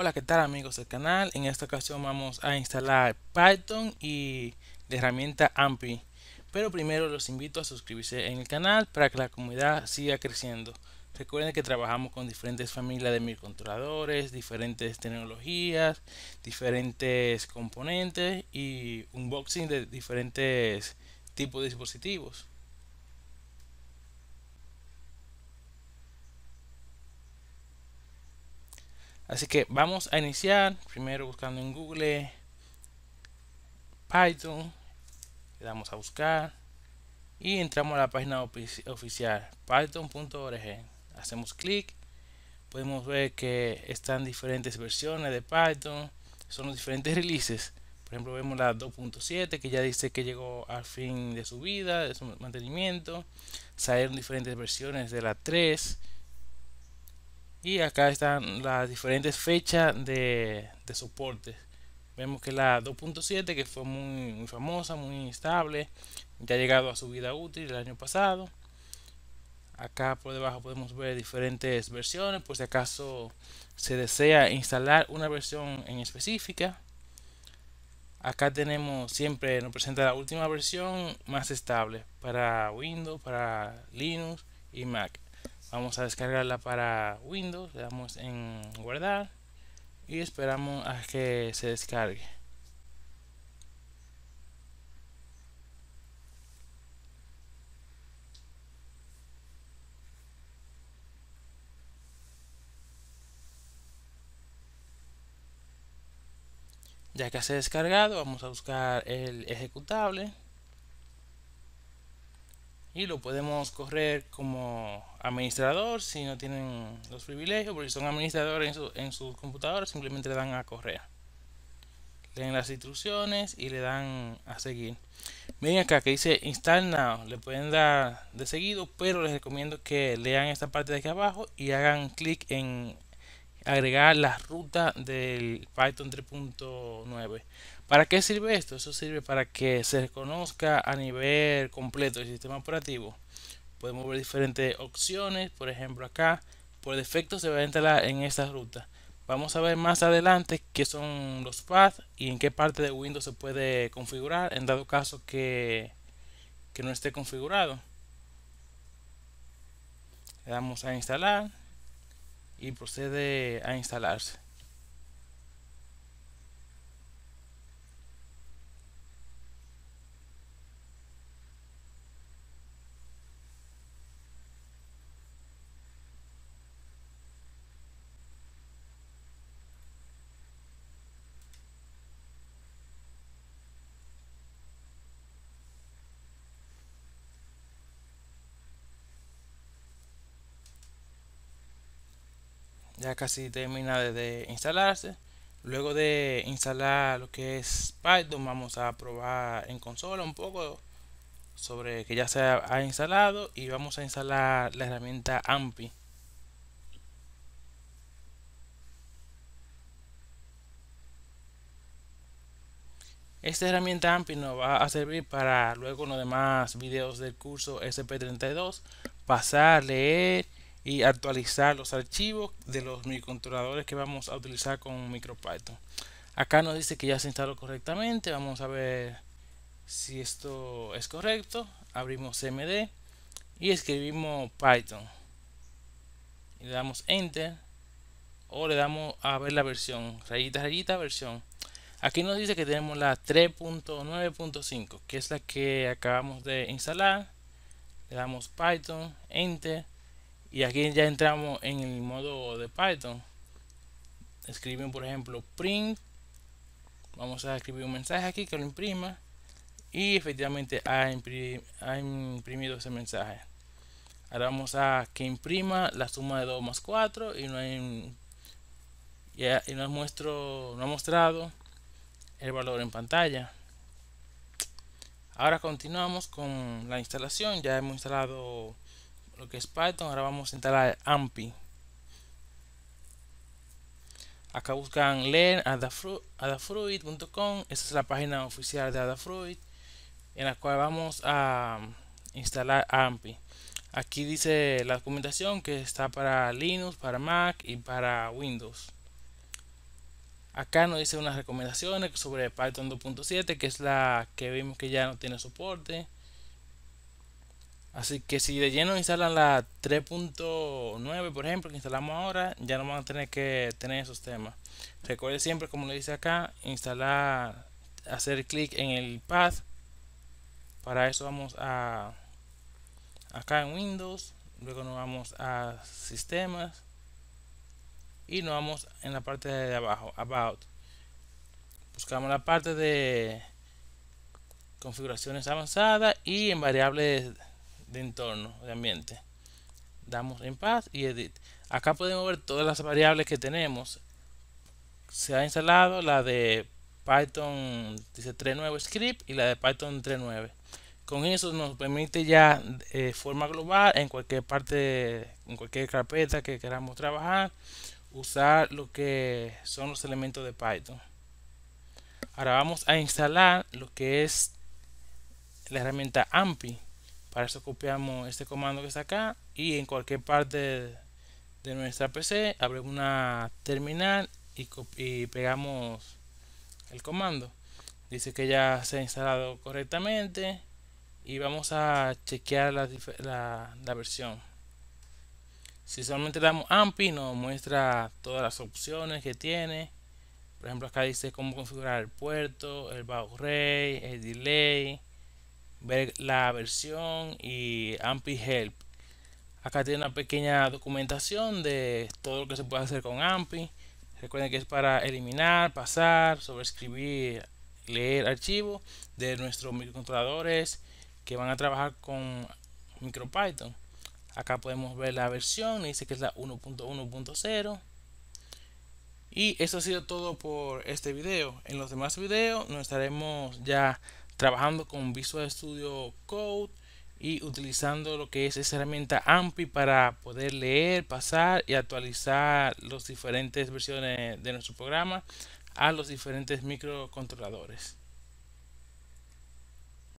Hola, ¿qué tal amigos del canal? En esta ocasión vamos a instalar Python y la herramienta Ampy Pero primero los invito a suscribirse en el canal para que la comunidad siga creciendo. Recuerden que trabajamos con diferentes familias de microcontroladores, diferentes tecnologías, diferentes componentes y unboxing de diferentes tipos de dispositivos. Así que vamos a iniciar primero buscando en Google Python. Le damos a buscar y entramos a la página oficial python.org. Hacemos clic. Podemos ver que están diferentes versiones de Python. Son los diferentes releases. Por ejemplo, vemos la 2.7 que ya dice que llegó al fin de su vida, de su mantenimiento. Salieron diferentes versiones de la 3 y acá están las diferentes fechas de, de soportes vemos que la 2.7 que fue muy, muy, famosa muy estable ya ha llegado a su vida útil el año pasado acá por debajo podemos ver diferentes versiones por si acaso se desea instalar una versión en específica acá tenemos siempre nos presenta la última versión más estable para Windows para Linux y Mac Vamos a descargarla para Windows, le damos en guardar y esperamos a que se descargue. Ya que se ha descargado, vamos a buscar el ejecutable y lo podemos correr como administrador si no tienen los privilegios, porque son administradores en, su, en sus computadoras simplemente le dan a correr. Leen las instrucciones y le dan a seguir. Miren acá que dice install now, le pueden dar de seguido, pero les recomiendo que lean esta parte de aquí abajo y hagan clic en agregar la ruta del Python 3.9. ¿Para qué sirve esto? Eso sirve para que se reconozca a nivel completo el sistema operativo. Podemos ver diferentes opciones, por ejemplo acá, por defecto se va a instalar en esta ruta. Vamos a ver más adelante qué son los paths y en qué parte de Windows se puede configurar en dado caso que, que no esté configurado. Le damos a instalar y procede a instalarse. ya casi termina de, instalarse luego de instalar lo que es Python vamos a probar en consola un poco sobre que ya se ha instalado y vamos a instalar la herramienta AMPI Esta herramienta AMPI nos va a servir para luego los demás videos del curso SP32 pasar, leer y actualizar los archivos de los microcontroladores que vamos a utilizar con MicroPython. Acá nos dice que ya se instaló correctamente. Vamos a ver si esto es correcto. Abrimos cmd y escribimos Python. Y le damos enter o le damos a ver la versión. Rayita, rayita, versión. Aquí nos dice que tenemos la 3.9.5 que es la que acabamos de instalar. Le damos Python, enter y aquí ya entramos en el modo de Python escriben por ejemplo print vamos a escribir un mensaje aquí que lo imprima y efectivamente ha, ha imprimido ese mensaje ahora vamos a que imprima la suma de 2 más 4 y no hay y nos muestro no ha mostrado el valor en pantalla ahora continuamos con la instalación ya hemos instalado lo que es Python. Ahora vamos a instalar AMPI. Acá buscan learn adafruit.com. Esa es la página oficial de Adafruit en la cual vamos a instalar AMPI. Aquí dice la documentación que está para Linux, para Mac y para Windows. Acá nos dice unas recomendaciones sobre Python 2.7, que es la que vimos que ya no tiene soporte. Así que si de lleno instalan la 3.9, por ejemplo, que instalamos ahora, ya no van a tener que tener esos temas. Recuerde siempre, como le dice acá, instalar, hacer clic en el path. Para eso vamos a acá en Windows, luego nos vamos a sistemas y nos vamos en la parte de abajo, about. Buscamos la parte de configuraciones avanzadas y en variables de entorno, de ambiente. Damos en paz y edit. Acá podemos ver todas las variables que tenemos. Se ha instalado la de Python dice 3.9 script y la de Python 3.9. Con eso nos permite ya de eh, forma global en cualquier parte, en cualquier carpeta que queramos trabajar, usar lo que son los elementos de Python. Ahora vamos a instalar lo que es la herramienta AMPI. Para eso copiamos este comando que está acá y en cualquier parte de nuestra PC abre una terminal y, pegamos el comando. Dice que ya se ha instalado correctamente y vamos a chequear la, versión. Si solamente damos AMPI nos muestra todas las opciones que tiene. Por ejemplo acá dice cómo configurar el puerto, el baud rate, el delay, ver la versión y AMPI Help. Acá tiene una pequeña documentación de todo lo que se puede hacer con AMPI. Recuerden que es para eliminar, pasar, sobreescribir, leer archivos de nuestros microcontroladores que van a trabajar con MicroPython. Acá podemos ver la versión, dice que es la 1.1.0. Y eso ha sido todo por este video. En los demás videos nos estaremos ya trabajando con Visual Studio Code y utilizando lo que es esa herramienta AMPI para poder leer, pasar y actualizar las diferentes versiones de nuestro programa a los diferentes microcontroladores.